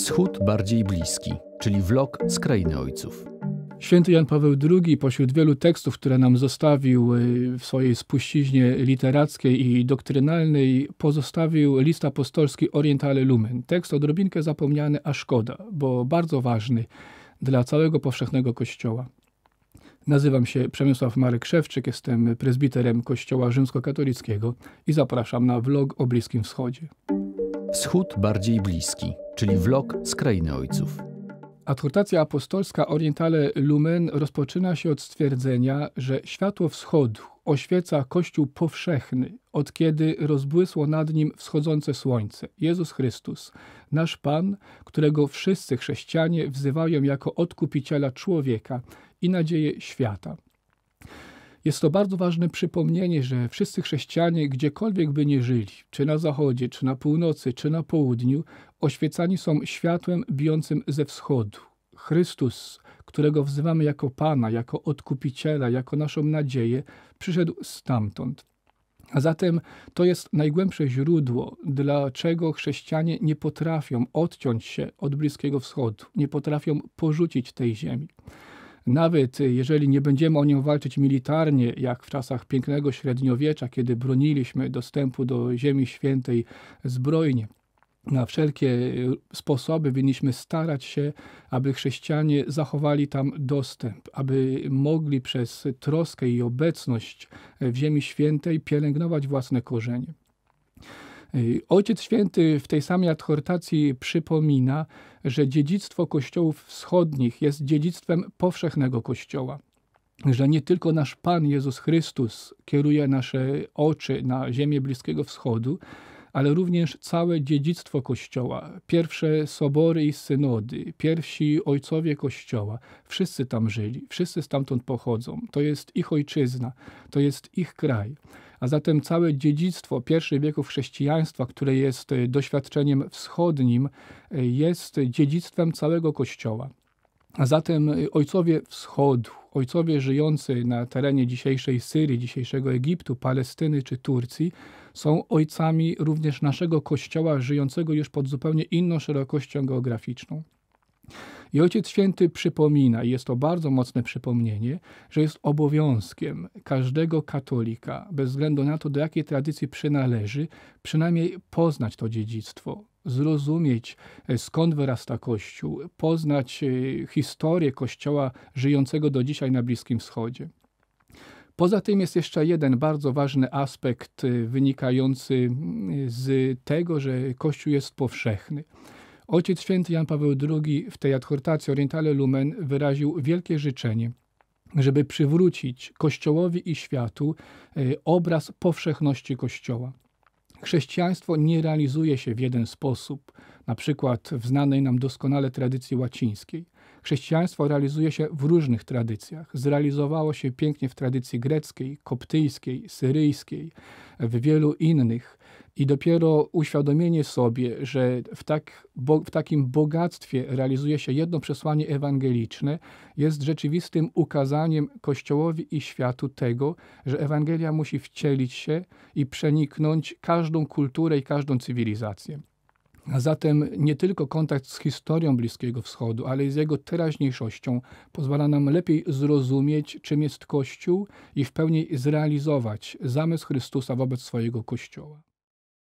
Wschód bardziej bliski, czyli vlog z krainy ojców. Święty Jan Paweł II pośród wielu tekstów, które nam zostawił y, w swojej spuściźnie literackiej i doktrynalnej, pozostawił list apostolski Orientale Lumen. Tekst odrobinkę zapomniany, a szkoda, bo bardzo ważny dla całego powszechnego Kościoła. Nazywam się Przemysław Marek Szewczyk, jestem prezbiterem Kościoła Rzymskokatolickiego i zapraszam na vlog o Bliskim Wschodzie. Wschód bardziej bliski czyli vlog z krainy ojców. Adhortacja apostolska Orientale Lumen rozpoczyna się od stwierdzenia, że światło wschodu oświeca Kościół powszechny, od kiedy rozbłysło nad nim wschodzące słońce. Jezus Chrystus, nasz Pan, którego wszyscy chrześcijanie wzywają jako odkupiciela człowieka i nadzieję świata. Jest to bardzo ważne przypomnienie, że wszyscy chrześcijanie, gdziekolwiek by nie żyli, czy na zachodzie, czy na północy, czy na południu, oświecani są światłem bijącym ze wschodu. Chrystus, którego wzywamy jako Pana, jako Odkupiciela, jako naszą nadzieję, przyszedł stamtąd. A zatem to jest najgłębsze źródło, dlaczego chrześcijanie nie potrafią odciąć się od Bliskiego Wschodu, nie potrafią porzucić tej ziemi. Nawet y, jeżeli nie będziemy o nią walczyć militarnie, jak w czasach pięknego średniowiecza, kiedy broniliśmy dostępu do Ziemi Świętej zbrojnie, na wszelkie y, sposoby winniśmy starać się, aby chrześcijanie zachowali tam dostęp, aby mogli przez troskę i obecność w Ziemi Świętej pielęgnować własne korzenie. Ojciec Święty w tej samej adhortacji przypomina, że dziedzictwo kościołów wschodnich jest dziedzictwem powszechnego kościoła że nie tylko nasz Pan Jezus Chrystus kieruje nasze oczy na ziemię Bliskiego Wschodu, ale również całe dziedzictwo Kościoła, pierwsze sobory i synody, pierwsi ojcowie Kościoła, wszyscy tam żyli, wszyscy stamtąd pochodzą. To jest ich ojczyzna, to jest ich kraj. A zatem całe dziedzictwo pierwszych wieków chrześcijaństwa, które jest e, doświadczeniem wschodnim, e, jest dziedzictwem całego Kościoła. A zatem e, ojcowie wschodu, ojcowie żyjący na terenie dzisiejszej Syrii, dzisiejszego Egiptu, Palestyny czy Turcji, są ojcami również naszego kościoła żyjącego już pod zupełnie inną szerokością geograficzną. I Ojciec Święty przypomina, i jest to bardzo mocne przypomnienie, że jest obowiązkiem każdego katolika, bez względu na to, do jakiej tradycji przynależy, przynajmniej poznać to dziedzictwo, zrozumieć, e, skąd wyrasta Kościół, poznać e, historię Kościoła żyjącego do dzisiaj na Bliskim Wschodzie. Poza tym jest jeszcze jeden bardzo ważny aspekt e, wynikający mm, z tego, że Kościół jest powszechny. Ojciec święty Jan Paweł II w tej adhortacji Orientale Lumen wyraził wielkie życzenie, żeby przywrócić Kościołowi i światu e, obraz powszechności Kościoła. Chrześcijaństwo nie realizuje się w jeden sposób, na przykład w znanej nam doskonale tradycji łacińskiej. Chrześcijaństwo realizuje się w różnych tradycjach. Zrealizowało się pięknie w tradycji greckiej, koptyjskiej, syryjskiej, w wielu innych. I dopiero uświadomienie sobie, że w, tak, bo, w takim bogactwie realizuje się jedno przesłanie ewangeliczne, jest rzeczywistym ukazaniem Kościołowi i światu tego, że Ewangelia musi wcielić się i przeniknąć każdą kulturę i każdą cywilizację. A zatem nie tylko kontakt z historią Bliskiego Wschodu, ale i z jego teraźniejszością pozwala nam lepiej zrozumieć, czym jest Kościół i w pełni zrealizować zamysł Chrystusa wobec swojego Kościoła.